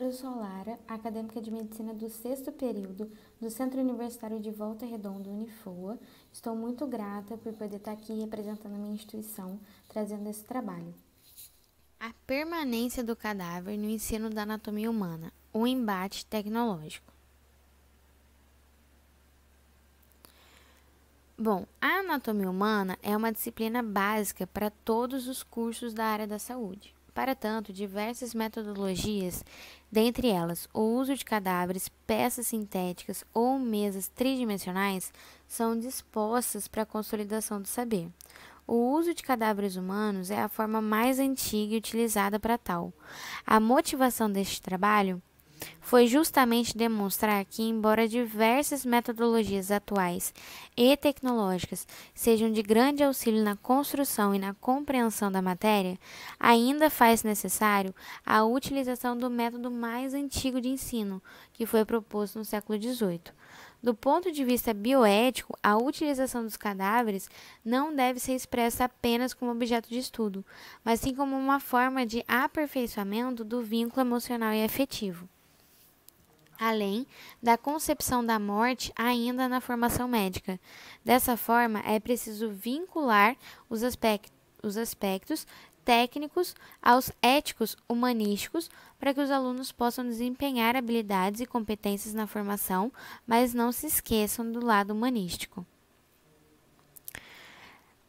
Eu sou Lara, acadêmica de medicina do sexto período do Centro Universitário de Volta Redonda, Unifoa. Estou muito grata por poder estar aqui representando a minha instituição, trazendo esse trabalho. A permanência do cadáver no ensino da anatomia humana, o embate tecnológico. Bom, a anatomia humana é uma disciplina básica para todos os cursos da área da saúde. Para tanto, diversas metodologias dentre elas o uso de cadáveres, peças sintéticas ou mesas tridimensionais, são dispostas para a consolidação do saber. O uso de cadáveres humanos é a forma mais antiga e utilizada para tal. A motivação deste trabalho foi justamente demonstrar que, embora diversas metodologias atuais e tecnológicas sejam de grande auxílio na construção e na compreensão da matéria, ainda faz necessário a utilização do método mais antigo de ensino, que foi proposto no século XVIII. Do ponto de vista bioético, a utilização dos cadáveres não deve ser expressa apenas como objeto de estudo, mas sim como uma forma de aperfeiçoamento do vínculo emocional e afetivo além da concepção da morte ainda na formação médica. Dessa forma, é preciso vincular os, aspectos, os aspectos técnicos aos éticos humanísticos para que os alunos possam desempenhar habilidades e competências na formação, mas não se esqueçam do lado humanístico.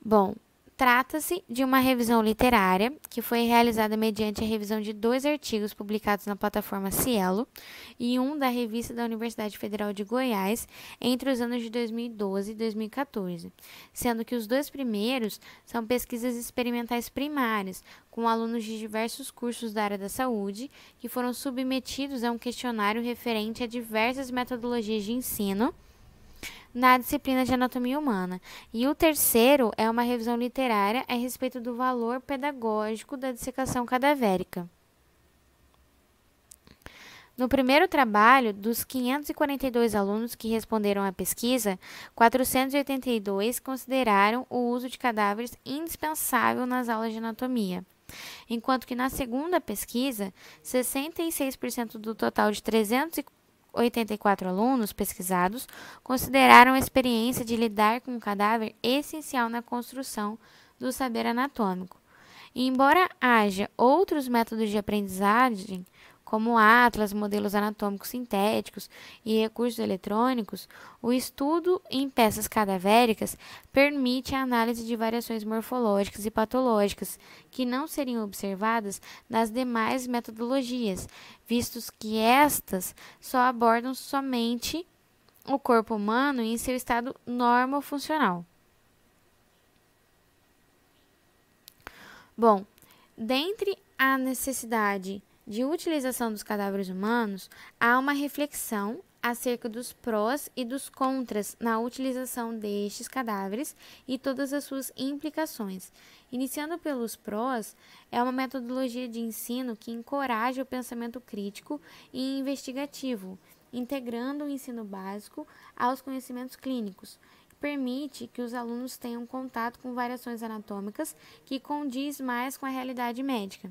Bom, Trata-se de uma revisão literária que foi realizada mediante a revisão de dois artigos publicados na plataforma Cielo e um da revista da Universidade Federal de Goiás entre os anos de 2012 e 2014, sendo que os dois primeiros são pesquisas experimentais primárias com alunos de diversos cursos da área da saúde que foram submetidos a um questionário referente a diversas metodologias de ensino na disciplina de anatomia humana. E o terceiro é uma revisão literária a respeito do valor pedagógico da dissecação cadavérica. No primeiro trabalho, dos 542 alunos que responderam à pesquisa, 482 consideraram o uso de cadáveres indispensável nas aulas de anatomia. Enquanto que na segunda pesquisa, 66% do total de 304 84 alunos pesquisados consideraram a experiência de lidar com o cadáver essencial na construção do saber anatômico. E embora haja outros métodos de aprendizagem como atlas, modelos anatômicos sintéticos e recursos eletrônicos, o estudo em peças cadavéricas permite a análise de variações morfológicas e patológicas que não seriam observadas nas demais metodologias, vistos que estas só abordam somente o corpo humano em seu estado normofuncional. Bom, dentre a necessidade de utilização dos cadáveres humanos, há uma reflexão acerca dos prós e dos contras na utilização destes cadáveres e todas as suas implicações. Iniciando pelos prós, é uma metodologia de ensino que encoraja o pensamento crítico e investigativo, integrando o ensino básico aos conhecimentos clínicos. Permite que os alunos tenham contato com variações anatômicas que condiz mais com a realidade médica.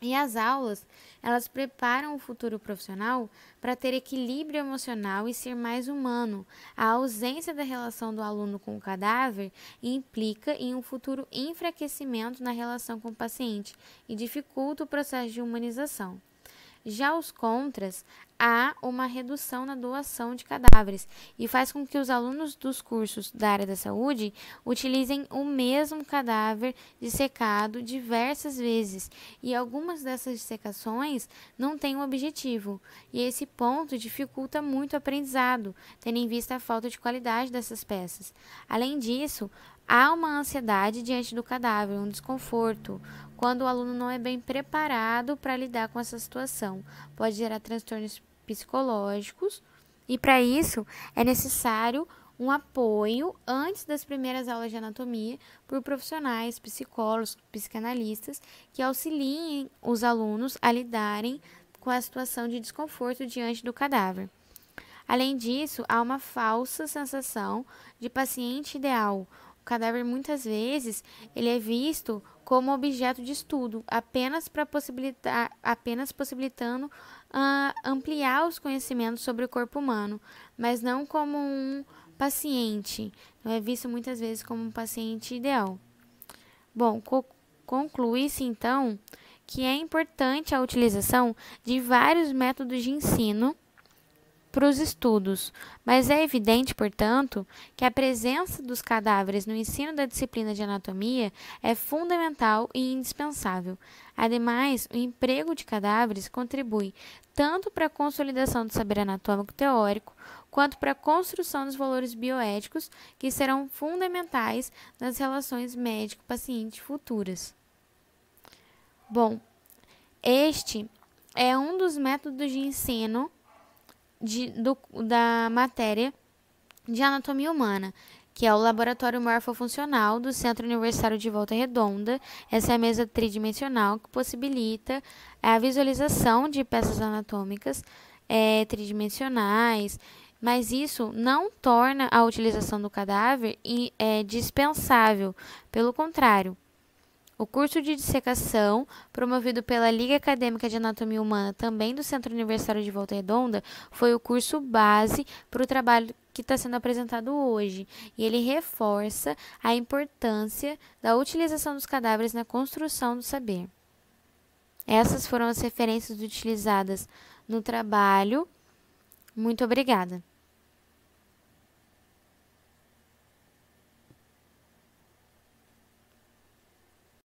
E as aulas, elas preparam o futuro profissional para ter equilíbrio emocional e ser mais humano. A ausência da relação do aluno com o cadáver implica em um futuro enfraquecimento na relação com o paciente e dificulta o processo de humanização. Já os contras, há uma redução na doação de cadáveres e faz com que os alunos dos cursos da área da saúde utilizem o mesmo cadáver dissecado diversas vezes e algumas dessas dissecações não têm um objetivo e esse ponto dificulta muito o aprendizado, tendo em vista a falta de qualidade dessas peças. Além disso, Há uma ansiedade diante do cadáver, um desconforto, quando o aluno não é bem preparado para lidar com essa situação. Pode gerar transtornos psicológicos, e para isso é necessário um apoio antes das primeiras aulas de anatomia por profissionais, psicólogos, psicanalistas que auxiliem os alunos a lidarem com a situação de desconforto diante do cadáver. Além disso, há uma falsa sensação de paciente ideal, cadáver muitas vezes ele é visto como objeto de estudo, apenas para possibilitar, apenas possibilitando uh, ampliar os conhecimentos sobre o corpo humano, mas não como um paciente. Não é visto muitas vezes como um paciente ideal. Bom, co conclui-se então que é importante a utilização de vários métodos de ensino para os estudos, mas é evidente, portanto, que a presença dos cadáveres no ensino da disciplina de anatomia é fundamental e indispensável. Ademais, o emprego de cadáveres contribui tanto para a consolidação do saber anatômico teórico, quanto para a construção dos valores bioéticos que serão fundamentais nas relações médico-paciente futuras. Bom, este é um dos métodos de ensino de, do, da matéria de anatomia humana, que é o Laboratório Morfofuncional do Centro Universitário de Volta Redonda. Essa é a mesa tridimensional que possibilita a visualização de peças anatômicas é, tridimensionais, mas isso não torna a utilização do cadáver é, dispensável, pelo contrário. O curso de dissecação, promovido pela Liga Acadêmica de Anatomia Humana, também do Centro Universitário de Volta Redonda, foi o curso base para o trabalho que está sendo apresentado hoje. E ele reforça a importância da utilização dos cadáveres na construção do saber. Essas foram as referências utilizadas no trabalho. Muito obrigada.